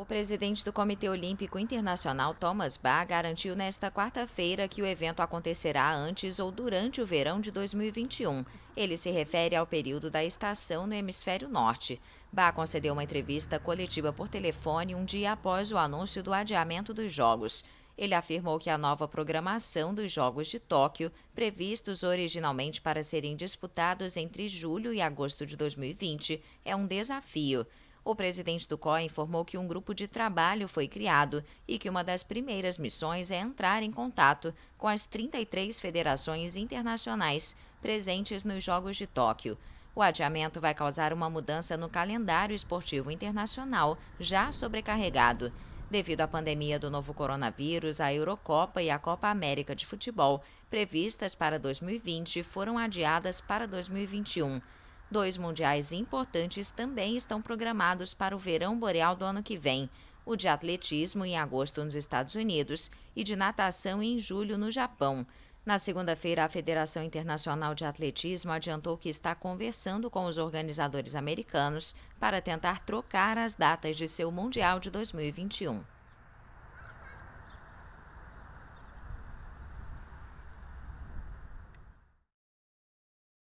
O presidente do Comitê Olímpico Internacional, Thomas Bach, garantiu nesta quarta-feira que o evento acontecerá antes ou durante o verão de 2021. Ele se refere ao período da estação no hemisfério norte. Bach concedeu uma entrevista coletiva por telefone um dia após o anúncio do adiamento dos Jogos. Ele afirmou que a nova programação dos Jogos de Tóquio, previstos originalmente para serem disputados entre julho e agosto de 2020, é um desafio. O presidente do COE informou que um grupo de trabalho foi criado e que uma das primeiras missões é entrar em contato com as 33 federações internacionais presentes nos Jogos de Tóquio. O adiamento vai causar uma mudança no calendário esportivo internacional, já sobrecarregado. Devido à pandemia do novo coronavírus, a Eurocopa e a Copa América de Futebol, previstas para 2020, foram adiadas para 2021. Dois mundiais importantes também estão programados para o verão boreal do ano que vem: o de atletismo em agosto nos Estados Unidos e de natação em julho no Japão. Na segunda-feira, a Federação Internacional de Atletismo adiantou que está conversando com os organizadores americanos para tentar trocar as datas de seu Mundial de 2021.